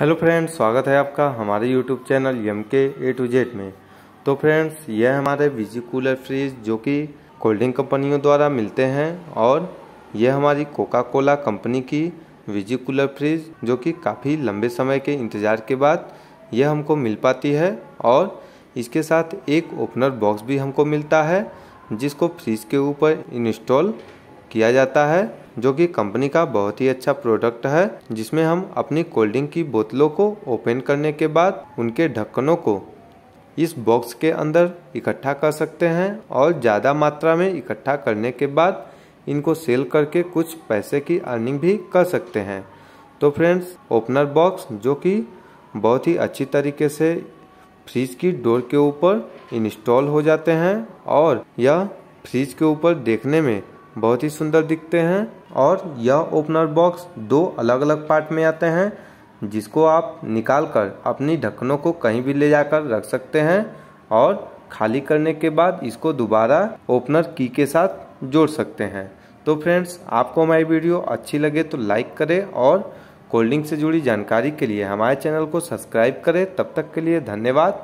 hello friends स्वागत है आपका हमारे यूट्यूब चैनल यम के ए टू जेड में तो फ्रेंड्स यह हमारे विजी कूलर फ्रिज जो कि कोल्डिंग कंपनियों द्वारा मिलते हैं और यह हमारी कोका कोला कंपनी की विजी कूलर फ्रिज जो कि काफ़ी लंबे समय के इंतज़ार के बाद यह हमको मिल पाती है और इसके साथ एक ओपनर बॉक्स भी हमको मिलता है जिसको फ्रिज के ऊपर इंस्टॉल किया जाता है जो कि कंपनी का बहुत ही अच्छा प्रोडक्ट है जिसमें हम अपनी कोल्ड ड्रिंक की बोतलों को ओपन करने के बाद उनके ढक्कनों को इस बॉक्स के अंदर इकट्ठा कर सकते हैं और ज़्यादा मात्रा में इकट्ठा करने के बाद इनको सेल करके कुछ पैसे की अर्निंग भी कर सकते हैं तो फ्रेंड्स ओपनर बॉक्स जो कि बहुत ही अच्छी तरीके से फ्रिज की डोर के ऊपर इंस्टॉल हो जाते हैं और यह फ्रिज के ऊपर देखने में बहुत ही सुंदर दिखते हैं और यह ओपनर बॉक्स दो अलग अलग पार्ट में आते हैं जिसको आप निकाल कर अपनी ढक्कनों को कहीं भी ले जाकर रख सकते हैं और खाली करने के बाद इसको दोबारा ओपनर की के साथ जोड़ सकते हैं तो फ्रेंड्स आपको हमारी वीडियो अच्छी लगे तो लाइक करें और कोल्ड ड्रिंक से जुड़ी जानकारी के लिए हमारे चैनल को सब्सक्राइब करें तब तक के लिए धन्यवाद